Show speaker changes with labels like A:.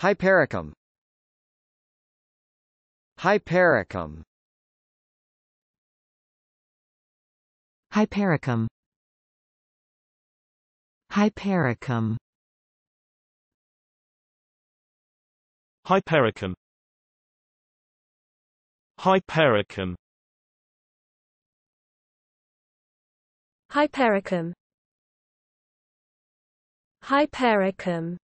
A: Hypericum Hypericum Hypericum Hypericum Hypericum Hypericum Hypericum Hypericum